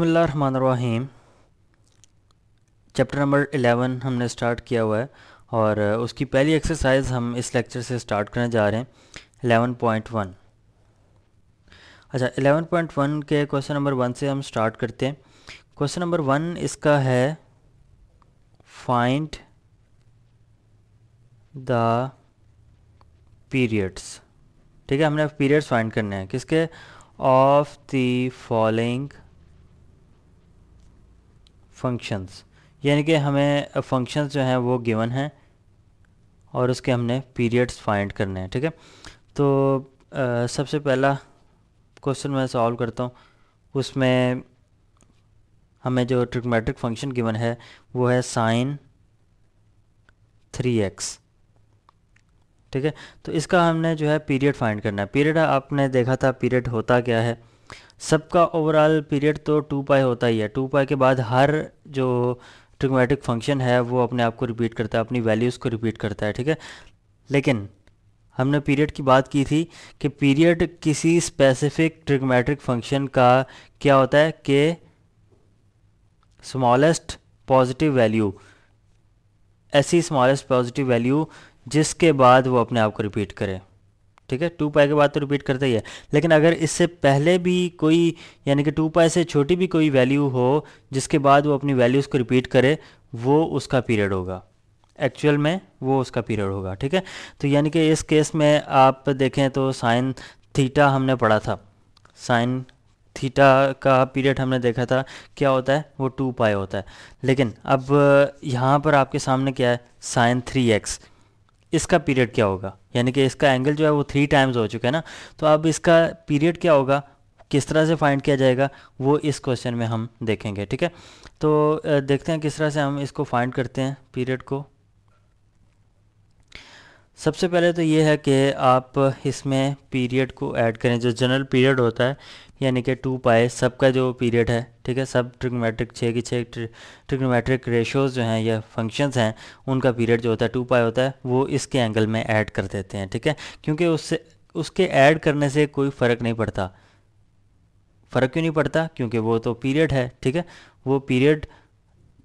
बसमीम chapter number 11 हमने start किया हुआ है और उसकी पहली एक्सरसाइज हम इस लेक्चर से स्टार्ट करने जा रहे हैं 11.1 अच्छा 11.1 के क्वेश्चन नंबर वन से हम स्टार्ट करते हैं क्वेश्चन नंबर वन इसका है फाइंड द पीरियड्स ठीक है हमने पीरियड्स फाइंड करने हैं किसके ऑफ द फॉलोइंग फंक्शंस यानी कि हमें फंक्शंस जो हैं वो गिवन हैं और उसके हमने पीरियड्स फाइंड करने हैं ठीक है तो आ, सबसे पहला क्वेश्चन मैं सॉल्व करता हूँ उसमें हमें जो ट्रिकमेट्रिक फंक्शन गिवन है वो है साइन थ्री एक्स ठीक है तो इसका हमने जो है पीरियड फाइंड करना है पीरियड आपने देखा था पीरियड होता क्या है सबका ओवरऑल पीरियड तो टू पाई होता ही है टू पाई के बाद हर जो ट्रिग्नोमेट्रिक फंक्शन है वो अपने आप को रिपीट करता है अपनी वैल्यूज़ को रिपीट करता है ठीक है लेकिन हमने पीरियड की बात की थी कि पीरियड किसी स्पेसिफिक ट्रिग्नोमेट्रिक फंक्शन का क्या होता है कि स्मॉलेस्ट पॉजिटिव वैल्यू ऐसी स्मॉलेस्ट पॉजिटिव वैल्यू जिसके बाद वो अपने आप को रिपीट करे ठीक है टू पाई के बाद तो रिपीट करते ही है लेकिन अगर इससे पहले भी कोई यानी कि टू पाई से छोटी भी कोई वैल्यू हो जिसके बाद वो अपनी वैल्यूज़ को रिपीट करे वो उसका पीरियड होगा एक्चुअल में वो उसका पीरियड होगा ठीक है तो यानी कि इस केस में आप देखें तो साइन थीटा हमने पढ़ा था साइन थीटा का पीरियड हमने देखा था क्या होता है वो टू पाई होता है लेकिन अब यहाँ पर आपके सामने क्या है साइन थ्री एक्स इसका पीरियड क्या होगा यानी कि इसका एंगल जो है वो थ्री टाइम्स हो चुका है ना तो अब इसका पीरियड क्या होगा किस तरह से फाइंड किया जाएगा वो इस क्वेश्चन में हम देखेंगे ठीक है तो देखते हैं किस तरह से हम इसको फाइंड करते हैं पीरियड को सबसे पहले तो ये है कि आप इसमें पीरियड को ऐड करें जो जनरल पीरियड होता है यानी कि टू पाए सबका जो पीरियड है ठीक है सब ट्रिग्नोमेट्रिक छः की छः ट्रिग्नोमेट्रिक रेशोज़ जो हैं या फंक्शंस हैं उनका पीरियड जो होता है टू पाए होता है वो इसके एंगल में ऐड कर देते हैं ठीक है क्योंकि उससे उसके ऐड करने से कोई फ़र्क नहीं पड़ता फ़र्क क्यों नहीं पड़ता क्योंकि वो तो पीरियड है ठीक है वो पीरियड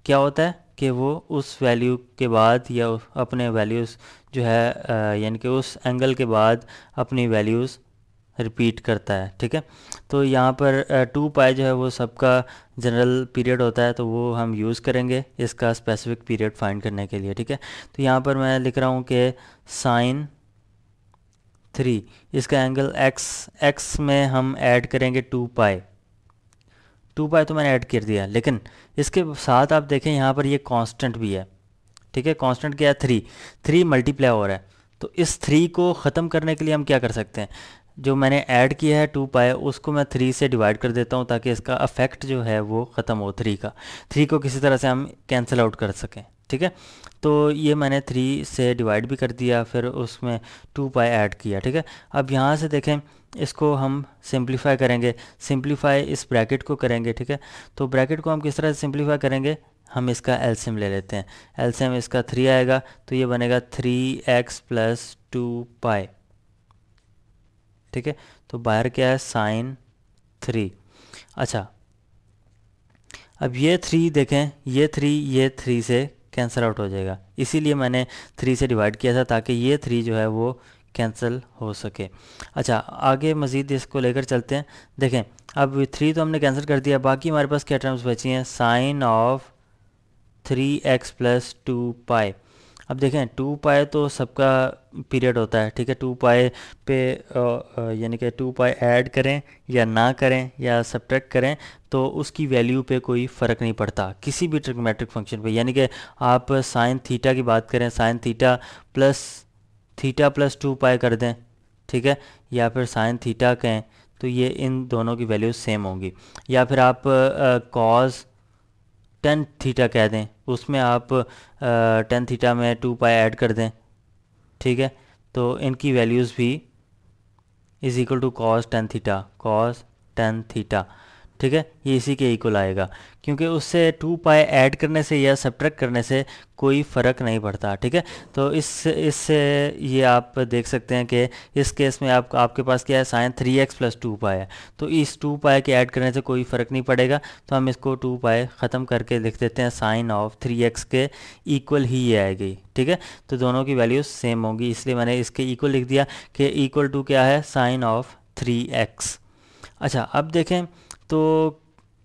क्या होता है कि वो उस वैल्यू के बाद या अपने वैल्यूज़ जो है यानी कि उस एंगल के बाद अपनी वैल्यूज़ रिपीट करता है ठीक है तो यहाँ पर टू पाई जो है वो सबका जनरल पीरियड होता है तो वो हम यूज़ करेंगे इसका स्पेसिफिक पीरियड फाइंड करने के लिए ठीक है तो यहाँ पर मैं लिख रहा हूँ कि साइन थ्री इसका एंगल एक्स एक्स में हम ऐड करेंगे टू पाई टू बाई तो मैंने ऐड कर दिया लेकिन इसके साथ आप देखें यहाँ पर ये कांस्टेंट भी है ठीक है कांस्टेंट क्या है थ्री थ्री मल्टीप्लाई हो रहा है तो इस थ्री को ख़त्म करने के लिए हम क्या कर सकते हैं जो मैंने ऐड किया है टू पाए उसको मैं थ्री से डिवाइड कर देता हूँ ताकि इसका अफेक्ट जो है वो ख़त्म हो थ्री का थ्री को किसी तरह से हम कैंसिल आउट कर सकें ठीक है तो ये मैंने थ्री से डिवाइड भी कर दिया फिर उसमें टू पाए ऐड किया ठीक है अब यहाँ से देखें इसको हम सिंप्लीफाई करेंगे सिंप्लीफाई इस ब्रैकेट को करेंगे ठीक है तो ब्रैकेट को हम किस तरह से सिंप्लीफाई करेंगे हम इसका एल्सियम ले लेते हैं एल्सियम इसका थ्री आएगा तो ये बनेगा three x plus two pi ठीक है तो बाहर क्या है साइन थ्री अच्छा अब ये थ्री देखें ये थ्री ये थ्री से कैंसल आउट हो जाएगा इसीलिए मैंने थ्री से डिवाइड किया था ताकि ये थ्री जो है वो कैंसिल हो सके अच्छा आगे मज़ीद इसको लेकर चलते हैं देखें अब थ्री तो हमने कैंसिल कर दिया बाकी हमारे पास क्या टर्म्स बची हैं sine of three x plus two pi अब देखें टू पाए तो सबका पीरियड होता है ठीक है टू पाए पे यानी कि टू पाए ऐड करें या ना करें या सब्ट्रैक्ट करें तो उसकी वैल्यू पे कोई फ़र्क नहीं पड़ता किसी भी ट्रिग्नोमेट्रिक फंक्शन पे यानी कि आप साइन थीटा की बात करें sine theta plus theta plus two pi कर दें ठीक है या फिर साइन थीटा कहें तो ये इन दोनों की वैल्यू सेम होगी या फिर आप कॉस टेन थीटा कह दें उसमें आप टेन थीटा में टू पाई ऐड कर दें ठीक है तो इनकी वैल्यूज़ भी is equal to cos tan theta cos tan theta ठीक है ये इसी के इक्वल आएगा क्योंकि उससे टू पाई ऐड करने से या सब्ट्रैक्ट करने से कोई फ़र्क नहीं पड़ता ठीक है तो इस इससे ये आप देख सकते हैं कि इस केस में आप आपके पास क्या है sine three x plus two pi है तो इस टू पाए के ऐड करने से कोई फ़र्क नहीं पड़ेगा तो हम इसको टू पाए ख़त्म करके लिख देते हैं साइन ऑफ थ्री एक्स के इक्वल ही ये आएगी ठीक है तो दोनों की वैल्यू सेम होगी इसलिए मैंने इसके इक्वल लिख दिया कि इक्वल टू क्या है साइन ऑफ थ्री एक्स अच्छा अब देखें तो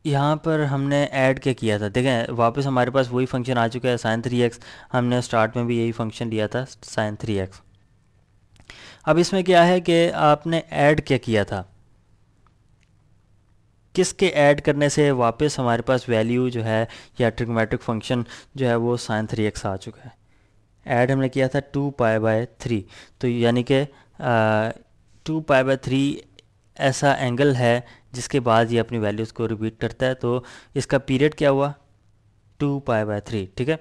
यहाँ पर हमने ऐड क्या किया था देखें वापस हमारे पास वही फंक्शन आ चुका है साइन थ्री एक्स हमने स्टार्ट में भी यही फंक्शन लिया था साइन थ्री एक्स अब इसमें क्या है कि आपने ऐड क्या किया था किसके ऐड करने से वापस हमारे पास वैल्यू जो है या ट्रिकोमेट्रिक फंक्शन जो है वो साइन थ्री एक्स आ चुका है ऐड हमने किया था टू पाए बाय थ्री तो यानी कि टू पाए बाय थ्री ऐसा एंगल है जिसके बाद ये अपनी वैल्यूज़ को रिपीट करता है तो इसका पीरियड क्या हुआ टू पाई बाय थ्री ठीक है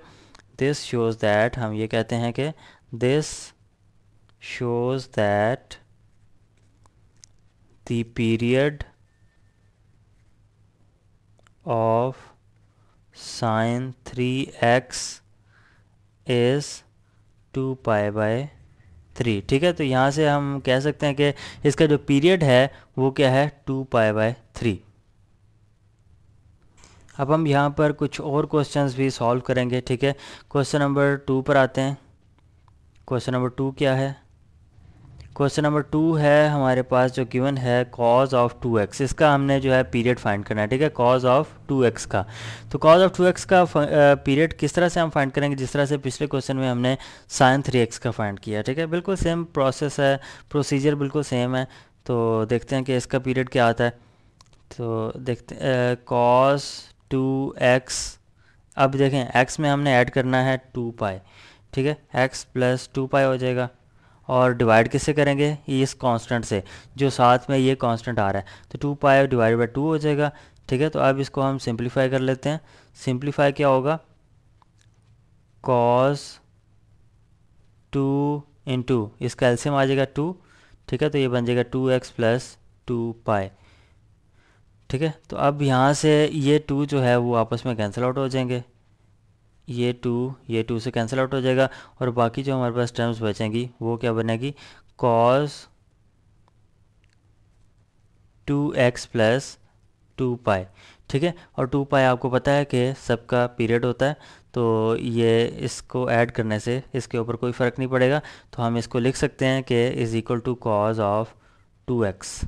दिस शोज़ दैट हम ये कहते हैं कि this shows that period of sine three x is two pi by three ठीक है तो यहाँ से हम कह सकते हैं कि इसका जो पीरियड है वो क्या है टू पाई बाय थ्री अब हम यहाँ पर कुछ और क्वेश्चंस भी सॉल्व करेंगे ठीक है क्वेश्चन नंबर टू पर आते हैं क्वेश्चन नंबर टू क्या है क्वेश्चन नंबर टू है हमारे पास जो गिवन है कॉज ऑफ टू एक्स इसका हमने जो है पीरियड फाइंड करना है ठीक है कॉज ऑफ टू एक्स का तो कॉज ऑफ टू एक्स का पीरियड किस तरह से हम फाइंड करेंगे जिस तरह से पिछले क्वेश्चन में हमने साइन थ्री एक्स का फाइंड किया ठीक है बिल्कुल सेम प्रोसेस है प्रोसीजर बिल्कुल सेम है तो देखते हैं कि इसका पीरियड क्या आता है तो देखते कॉज टू एक्स अब देखें एक्स में हमने ऐड करना है टू पाई ठीक है एक्स प्लस टू पाई हो जाएगा और डिवाइड किससे करेंगे ये इस कांस्टेंट से जो साथ में ये कांस्टेंट आ रहा है तो two pi divide by two हो जाएगा ठीक है तो अब इसको हम सिंप्लीफाई कर लेते हैं सिंप्लीफाई क्या होगा कॉस टू इन टू इसका एल्सियम आ जाएगा टू ठीक है तो ये बन जाएगा two x plus two pi ठीक है तो अब यहाँ से ये टू जो है वो आपस में कैंसिल आउट हो जाएंगे ये टू ये टू से कैंसिल आउट हो जाएगा और बाकी जो हमारे पास टर्म्स बचेंगी वो क्या बनेगी cos two x plus two pi ठीक है और टू पाए आपको पता है कि सबका पीरियड होता है तो ये इसको ऐड करने से इसके ऊपर कोई फ़र्क नहीं पड़ेगा तो हम इसको लिख सकते हैं कि is equal to cos of two x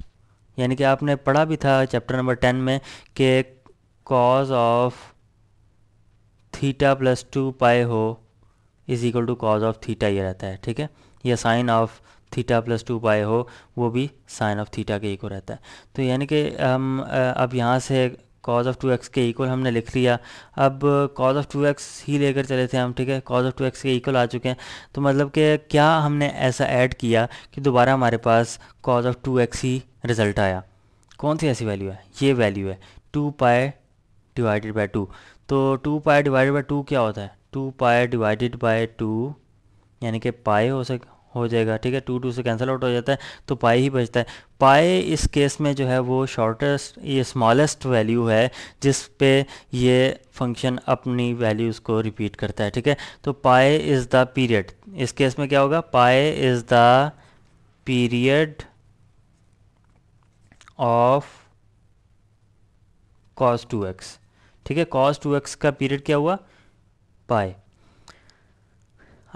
यानी कि आपने पढ़ा भी था चैप्टर नंबर टेन में कि cos of theta plus two pi हो is equal to cos of theta ये रहता है ठीक है या sine of theta plus two pi हो वो भी साइन ऑफ थीटा के इक्वल रहता है तो यानी कि हम अब यहाँ से कॉज ऑफ टू एक्स के इक्वल हमने लिख लिया अब कॉज ऑफ टू एक्स ही लेकर चले थे हम ठीक है कॉज ऑफ टू एक्स के इक्वल आ चुके हैं तो मतलब कि क्या हमने ऐसा ऐड किया कि दोबारा हमारे पास कॉज ऑफ टू एक्स ही रिजल्ट आया कौन सी ऐसी वैल्यू है ये वैल्यू है two pi divided by two तो two pi divided by two क्या होता है two pi divided by two यानी कि पाई हो सक हो जाएगा ठीक है टू टू से कैंसिल आउट हो जाता है तो पाई ही बचता है पाई इस केस में जो है वो शॉर्टेस्ट ये स्मॉलेस्ट वैल्यू है जिस पे ये फंक्शन अपनी वैल्यूज़ को रिपीट करता है ठीक है तो पाई इज़ द पीरियड इस केस में क्या होगा pi is the period of cos two x ठीक है कॉस टू एक्स का पीरियड क्या हुआ पाए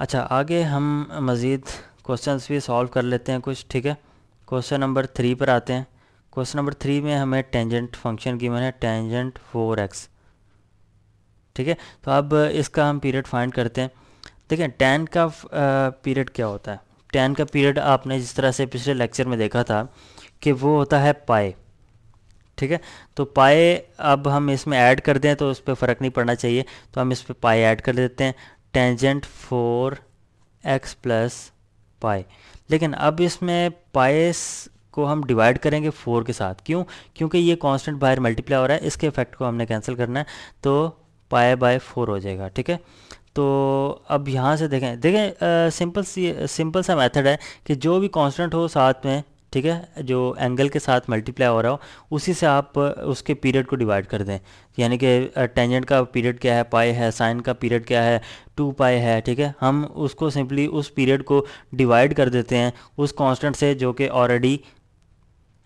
अच्छा आगे हम मज़ीद क्वेश्चन भी सॉल्व कर लेते हैं कुछ ठीक है क्वेश्चन नंबर थ्री पर आते हैं क्वेश्चन नंबर थ्री में हमें टेंजेंट फंक्शन की मैंने टेंजेंट फोर एक्स ठीक है तो अब इसका हम पीरियड फाइंड करते हैं देखें टेन का पीरियड क्या होता है टेन का पीरियड आपने जिस तरह से पिछले लेक्चर में देखा था कि वो होता है पाए ठीक है तो पाए अब हम इसमें ऐड कर दें तो उस पर फ़र्क नहीं पड़ना चाहिए तो हम इस पर पाए ऐड कर देते हैं टेंजेंट फोर एक्स प्लस पाए लेकिन अब इसमें पाए को हम डिवाइड करेंगे फोर के साथ क्यों क्योंकि ये कांस्टेंट बाहर मल्टीप्लाई हो रहा है इसके इफेक्ट को हमने कैंसिल करना है तो पाए बाय फोर हो जाएगा ठीक है तो अब यहाँ से देखें देखें सिंपल सी सिंपल सा मेथड है कि जो भी कांस्टेंट हो साथ में ठीक है जो एंगल के साथ मल्टीप्लाई हो रहा हो उसी से आप उसके पीरियड को डिवाइड कर दें यानी कि टेंजेंट का पीरियड क्या है पाई है साइन का पीरियड क्या है टू पाई है ठीक है हम उसको सिंपली उस पीरियड को डिवाइड कर देते हैं उस कांस्टेंट से जो कि ऑलरेडी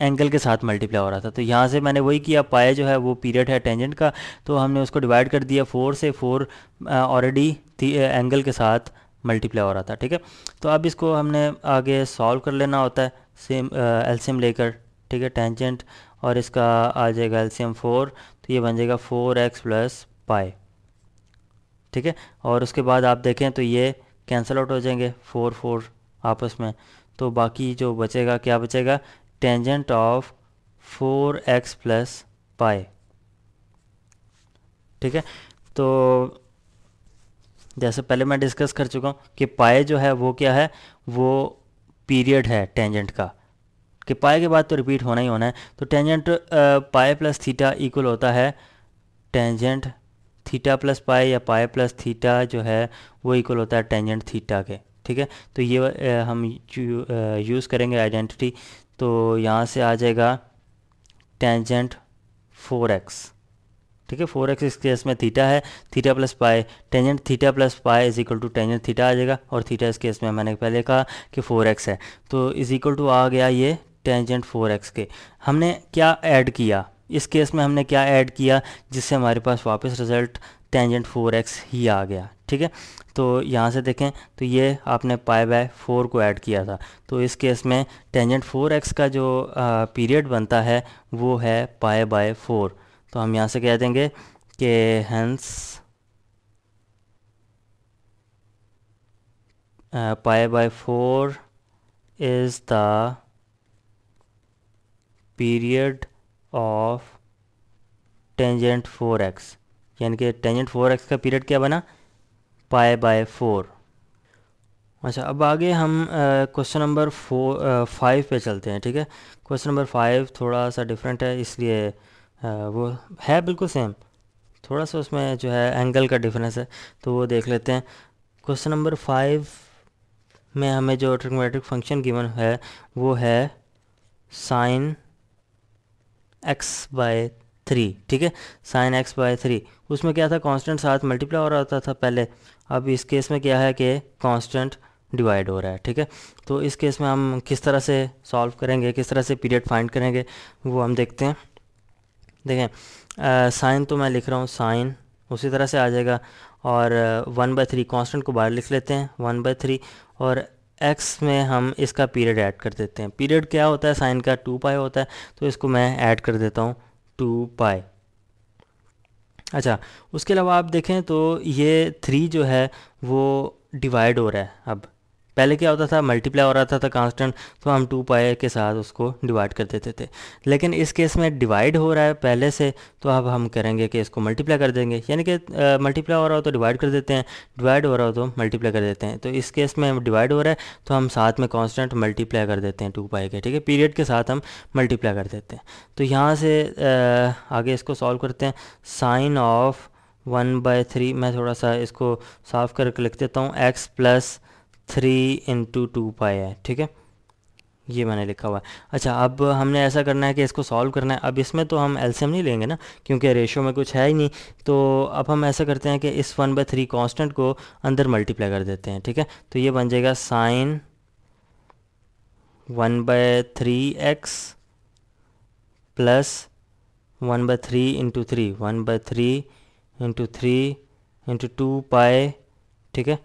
एंगल के साथ मल्टीप्लाई हो रहा था तो यहाँ से मैंने वही किया पाए जो है वो पीरियड है टेंजेंट का तो हमने उसको डिवाइड कर दिया फोर से फोर ऑलरेडी एंगल के साथ मल्टीप्लाई हो रहा था ठीक है तो अब इसको हमने आगे सॉल्व कर लेना होता है सेम एल्सीम uh, लेकर ठीक है टेंजेंट और इसका आ जाएगा एल्सीम फोर तो ये बन जाएगा फोर एक्स प्लस पाई ठीक है और उसके बाद आप देखें तो ये कैंसिल आउट हो जाएंगे फोर फोर आपस में तो बाकी जो बचेगा क्या बचेगा tangent of four x plus pi ठीक है तो जैसे पहले मैं डिस्कस कर चुका हूँ कि पाए जो है वो क्या है वो पीरियड है टेंजेंट का कि पाए के बाद तो रिपीट होना ही होना है तो tangent pi plus theta equal होता है टेंजेंट थीटा प्लस पाए या पाए प्लस थीटा जो है वो इक्वल होता है टेंजेंट थीटा के ठीक है तो ये आ, हम यूज़ करेंगे आइडेंटिटी तो यहाँ से आ जाएगा टेंजेंट फोर एक्स ठीक है फोर एक्स इस केस में थीटा है theta plus pi tangent theta plus pi is equal to tangent theta आ जाएगा और थीटा इस केस में मैंने पहले कहा कि फोर एक्स है तो इज इक्वल टू आ गया ये टेंजेंट फोर एक्स के हमने क्या ऐड किया इस केस में हमने क्या ऐड किया जिससे हमारे पास वापस रिजल्ट टेंजेंट फोर एक्स ही आ गया ठीक है तो यहाँ से देखें तो ये आपने पाए बाय फोर को ऐड किया था तो इस केस में टेंजेंट फोर एक्स का जो पीरियड बनता है वो है पाए बाय फोर तो हम यहाँ से कह देंगे कि hence pi by four is the period of tangent four x यानी कि टेंजेंट फोर एक्स का पीरियड क्या बना पाए बाय फोर अच्छा अब आगे हम क्वेश्चन नंबर फोर फाइव पे चलते हैं ठीक है क्वेश्चन नंबर फाइव थोड़ा सा डिफरेंट है इसलिए हाँ, वो है बिल्कुल सेम थोड़ा सा उसमें जो है एंगल का डिफरेंस है तो वो देख लेते हैं क्वेश्चन नंबर फाइव में हमें जो ट्रिकोमेट्रिक फंक्शन गिवन है वो है साइन एक्स बाय थ्री ठीक है साइन एक्स बाय थ्री उसमें क्या था कांस्टेंट साथ मल्टीप्लाई हो रहा होता था पहले अब इस केस में क्या है कि कांस्टेंट डिवाइड हो रहा है ठीक है तो इस केस में हम किस तरह से सॉल्व करेंगे किस तरह से पीरियड फाइंड करेंगे वो हम देखते हैं देखें साइन तो मैं लिख रहा हूँ साइन उसी तरह से आ जाएगा और वन बाई थ्री कॉन्स्टेंट को बाहर लिख लेते हैं वन बाई थ्री और एक्स में हम इसका पीरियड ऐड कर देते हैं पीरियड क्या होता है साइन का टू पाई होता है तो इसको मैं ऐड कर देता हूँ टू पाई अच्छा उसके अलावा आप देखें तो ये थ्री जो है वो डिवाइड हो रहा है अब पहले क्या होता था मल्टीप्लाई हो रहा था, था कांस्टेंट तो हम टू पाए के साथ उसको डिवाइड कर देते थे लेकिन इस केस में डिवाइड हो रहा है पहले से तो अब हम करेंगे कि इसको मल्टीप्लाई कर देंगे यानी कि मल्टीप्लाई हो रहा हो तो डिवाइड कर देते हैं डिवाइड हो रहा हो तो मल्टीप्लाई कर देते हैं तो इस केस में डिवाइड हो रहा है तो हम साथ में कॉन्स्टेंट मल्टीप्लाई कर देते हैं टू पाए के ठीक है पीरियड के साथ हम मल्टीप्लाई कर देते हैं तो यहाँ से आगे इसको सॉल्व करते हैं sine of one by three मैं थोड़ा सा इसको साफ करके लिख देता हूँ x plus three into two pi है ठीक है ये मैंने लिखा हुआ है अच्छा अब हमने ऐसा करना है कि इसको सॉल्व करना है अब इसमें तो हम एल्सियम नहीं लेंगे ना क्योंकि रेशो में कुछ है ही नहीं तो अब हम ऐसा करते हैं कि इस वन बाई थ्री कॉन्स्टेंट को अंदर मल्टीप्लाई कर देते हैं ठीक है तो ये बन जाएगा sine one by three x plus one by three into three one by three into three into two pi ठीक है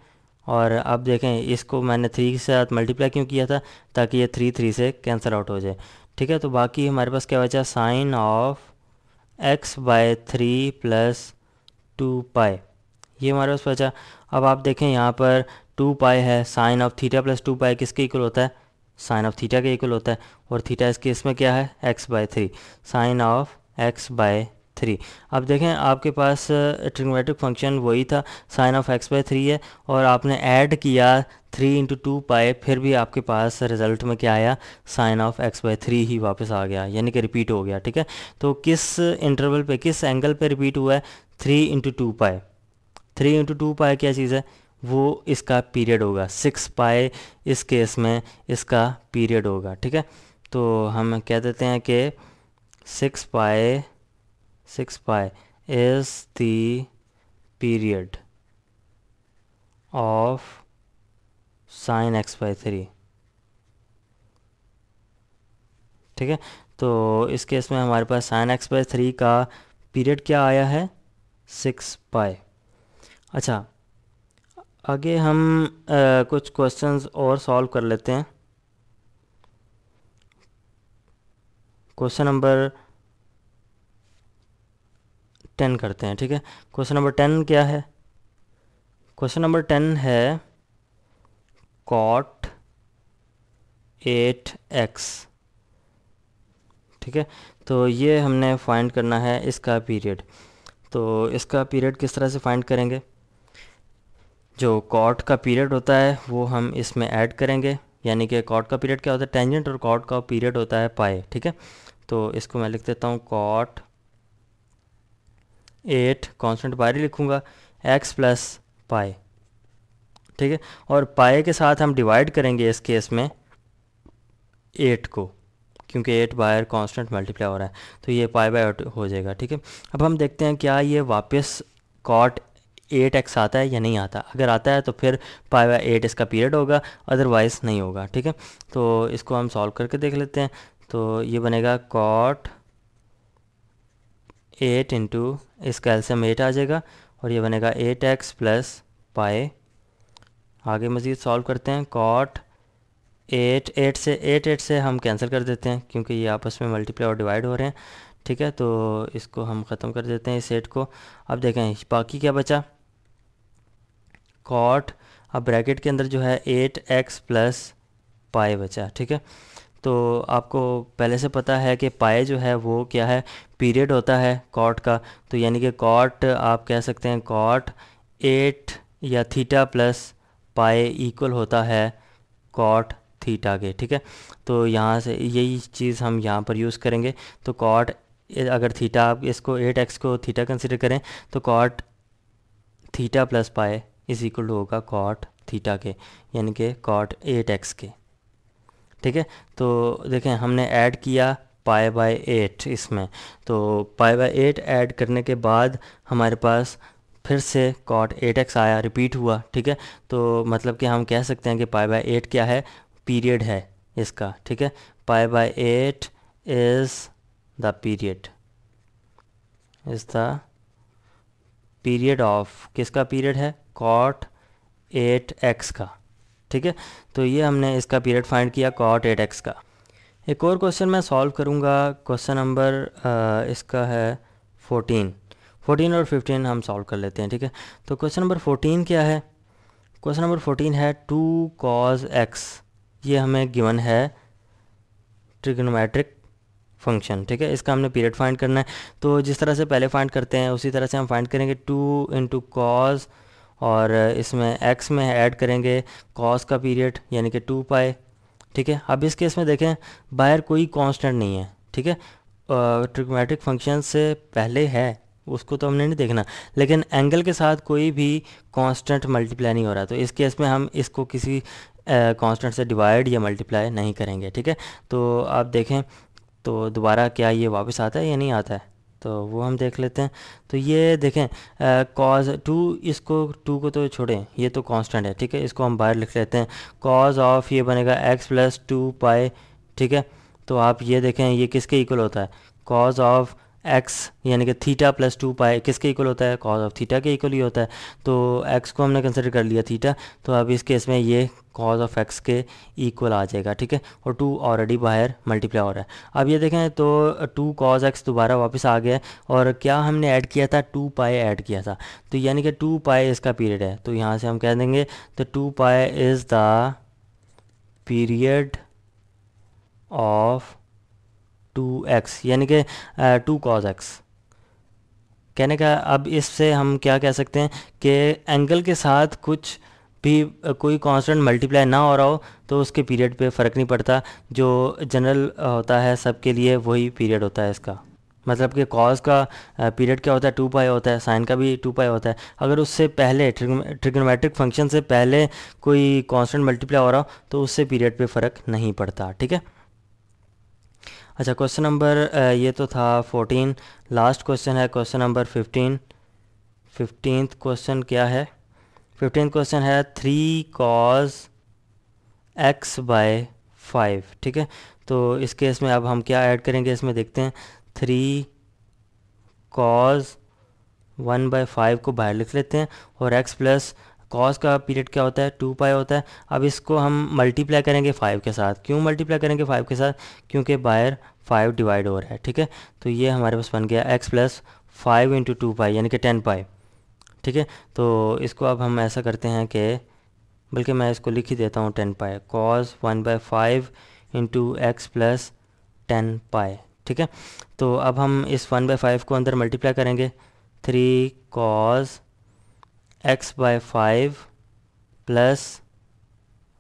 और अब देखें इसको मैंने थ्री के साथ मल्टीप्लाई क्यों किया था ताकि ये थ्री थ्री से कैंसिल आउट हो जाए ठीक है तो बाकी हमारे पास क्या बचा sine of x by three plus two pi ये हमारे पास बचा अब आप देखें यहाँ पर टू पाए है sine of theta plus two pi किसके इक्वल होता है साइन ऑफ थीटा के इक्वल होता है और थीटा इस केस में क्या है x by three sine of x by three अब देखें आपके पास ट्रिग्नोमेट्रिक फंक्शन वही था sine of x by three है और आपने ऐड किया थ्री इंटू टू पाए फिर भी आपके पास रिज़ल्ट में क्या आया sine of x by three ही वापस आ गया यानी कि रिपीट हो गया ठीक है तो किस इंटरवल पे किस एंगल पे रिपीट हुआ है three into two pi three into two pi क्या चीज़ है वो इसका पीरियड होगा सिक्स पाए इस केस में इसका पीरियड होगा ठीक है तो हम कह देते हैं कि six pi 6 pi is the period of sine x by 3 ठीक है तो इस केस में हमारे पास साइन एक्स बाई थ्री का पीरियड क्या आया है सिक्स पाए अच्छा आगे हम आ, कुछ क्वेश्चंस और सॉल्व कर लेते हैं क्वेश्चन नंबर टेन करते हैं ठीक है क्वेश्चन नंबर टेन क्या है क्वेश्चन नंबर टेन है कॉट एट एक्स ठीक है तो ये हमने फाइंड करना है इसका पीरियड तो इसका पीरियड किस तरह से फाइंड करेंगे जो कॉट का पीरियड होता है वो हम इसमें ऐड करेंगे यानी कि कॉट का पीरियड क्या होता है टेंजेंट और कॉट का पीरियड होता है पाए ठीक है तो इसको मैं लिख देता हूँ कॉट एट कॉन्सटेंट पाई लिखूँगा एक्स प्लस पाई ठीक है और पाए के साथ हम डिवाइड करेंगे इस केस में एट को क्योंकि एट बायर कांस्टेंट मल्टीप्लाई हो रहा है तो ये पाई बाय हो जाएगा ठीक है अब हम देखते हैं क्या ये वापस कॉट एट एक्स आता है या नहीं आता अगर आता है तो फिर पाई बाय एट इसका पीरियड होगा अदरवाइज नहीं होगा ठीक है तो इसको हम सॉल्व करके देख लेते हैं तो ये बनेगा कॉट एट इंटू इसका एल्सियम एट आ जाएगा और ये बनेगा एट एक्स प्लस पाए आगे मज़ीद सॉल्व करते हैं कॉट एट एट से एट एट से हम कैंसिल कर देते हैं क्योंकि ये आपस में मल्टीप्लाई और डिवाइड हो रहे हैं ठीक है तो इसको हम ख़त्म कर देते हैं इस एट को अब देखें बाकी क्या बचा कॉट अब ब्रैकेट के अंदर जो है एट एक्स प्लस पाए बचा ठीक है तो आपको पहले से पता है कि पाए जो है वो क्या है पीरियड होता है कॉट का तो यानी कि कॉट आप कह सकते हैं कॉट एट या थीटा प्लस पाए इक्वल होता है कॉट थीटा के ठीक है तो यहाँ से यही चीज़ हम यहाँ पर यूज़ करेंगे तो कॉट अगर थीटा आप इसको एट एक्स को थीटा कंसिडर करें तो cot theta plus pi is equal होगा कॉट थीटा के यानी कि कॉट एट एक्स के ठीक है तो देखें हमने ऐड किया पाए बाय एट इसमें तो पाए बाय एट ऐड करने के बाद हमारे पास फिर से कॉट एट एक्स आया रिपीट हुआ ठीक है तो मतलब कि हम कह सकते हैं कि पाए बाय एट क्या है पीरियड है इसका ठीक है pi by eight is the period is the period of किसका पीरियड है कॉट एट एक्स का ठीक है तो ये हमने इसका पीरियड फाइंड किया कॉट एट एक्स का एक और क्वेश्चन मैं सॉल्व करूँगा क्वेश्चन नंबर इसका है फोर्टीन फोर्टीन और फिफ्टीन हम सॉल्व कर लेते हैं ठीक है तो क्वेश्चन नंबर फोर्टीन क्या है क्वेश्चन नंबर फोर्टीन है टू कॉज एक्स ये हमें गिवन है ट्रिग्नोमेट्रिक फंक्शन ठीक है इसका हमने पीरियड फाइंड करना है तो जिस तरह से पहले फाइंड करते हैं उसी तरह से हम फाइंड करेंगे टू इंटू कॉज और इसमें एक्स में ऐड करेंगे कॉस का पीरियड यानी कि टू पाए ठीक है अब इस केस में देखें बाहर कोई कांस्टेंट नहीं है ठीक है ट्रिकोमेट्रिक फंक्शन से पहले है उसको तो हमने नहीं देखना लेकिन एंगल के साथ कोई भी कांस्टेंट मल्टीप्लाई नहीं हो रहा तो इस केस में हम इसको किसी कांस्टेंट से डिवाइड या मल्टीप्लाई नहीं करेंगे ठीक है तो आप देखें तो दोबारा क्या ये वापस आता है या नहीं आता है तो वो हम देख लेते हैं तो ये देखें कॉज टू इसको टू को तो छोड़ें ये तो कांस्टेंट है ठीक है इसको हम बाहर लिख लेते हैं कॉज ऑफ ये बनेगा एक्स प्लस टू पाए ठीक है तो आप ये देखें ये किसके इक्वल होता है कॉज ऑफ एक्स यानी कि थीटा प्लस टू पाए किसके इक्वल होता है कॉज ऑफ थीटा के इक्वल ही होता है तो एक्स को हमने कंसिडर कर लिया थीटा तो अब इस केस में ये कॉज ऑफ एक्स के इक्वल आ जाएगा ठीक है और टू ऑलरेडी बाहर मल्टीप्लाई हो रहा है अब ये देखें तो टू कॉज एक्स दोबारा वापस आ गया और क्या हमने ऐड किया था टू पाए ऐड किया था तो यानी कि टू पाए इसका पीरियड है तो यहाँ से हम कह देंगे तो two pi is the period of two x यानी कि टू कॉज एक्स कहने का अब इससे हम क्या कह सकते हैं कि एंगल के साथ कुछ भी कोई कांस्टेंट मल्टीप्लाई ना हो रहा हो तो उसके पीरियड पे फ़र्क नहीं पड़ता जो जनरल होता है सबके लिए वही पीरियड होता है इसका मतलब कि कॉज का पीरियड क्या होता है टू पाई होता है साइन का भी टू पाई होता है अगर उससे पहले ट्रिग्नोमेट्रिक फंक्शन से पहले कोई कांस्टेंट मल्टीप्लाई हो रहा हो तो उससे पीरियड पे फ़र्क नहीं पड़ता ठीक है अच्छा क्वेश्चन नंबर ये तो था फोर्टीन लास्ट क्वेश्चन है question number fifteen fifteen question क्या है फिफ्टीन क्वेश्चन है three cos x by five ठीक है तो इस केस में अब हम क्या ऐड करेंगे इसमें देखते हैं three cos one by five को बाहर लिख लेते हैं और एक्स प्लस कॉस का पीरियड क्या होता है टू पाई होता है अब इसको हम मल्टीप्लाई करेंगे फाइव के साथ क्यों मल्टीप्लाई करेंगे फाइव के साथ क्योंकि बायर फाइव डिवाइड हो रहा है ठीक है तो ये हमारे पास बन गया x plus five into two pi यानी कि टेन पाई ठीक है तो इसको अब हम ऐसा करते हैं कि बल्कि मैं इसको लिख ही देता हूँ ten pi cos one by five into x plus ten pi ठीक है तो अब हम इस वन बाई फाइव को अंदर मल्टीप्लाई करेंगे three cos x by five plus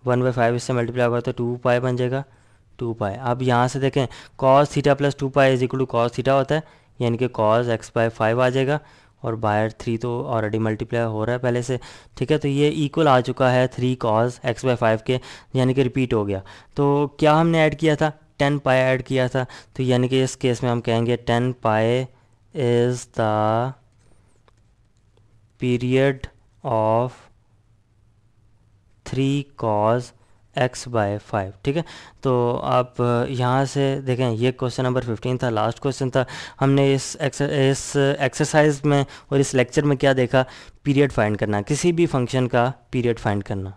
one by five इससे मल्टीप्लाई होगा तो टू पाई बन जाएगा टू पाई अब यहाँ से देखें cos theta plus two pi is equal to cos theta होता है यानी कि कॉस एक्स बाय फाइव आ जाएगा और बायर थ्री तो ऑलरेडी मल्टीप्लाई हो रहा है पहले से ठीक है तो ये इक्वल आ चुका है three cos x by five के यानी कि रिपीट हो गया तो क्या हमने ऐड किया था टेन पाए ऐड किया था तो यानी कि इस केस में हम कहेंगे ten pi is the period of three cos x by five ठीक है तो आप uh, यहाँ से देखें ये क्वेश्चन नंबर फिफ्टीन था लास्ट क्वेश्चन था हमने इस इस एक्सरसाइज में और इस लेक्चर में क्या देखा पीरियड फाइंड करना किसी भी फंक्शन का पीरियड फाइंड करना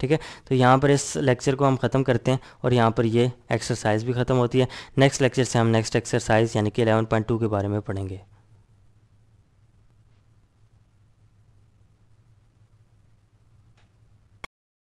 ठीक है तो यहाँ पर इस लेक्चर को हम ख़त्म करते हैं और यहाँ पर ये एक्सरसाइज भी ख़त्म होती है नेक्स्ट लेक्चर से हम नेक्स्ट एक्सरसाइज यानी कि 11.2 के बारे में पढ़ेंगे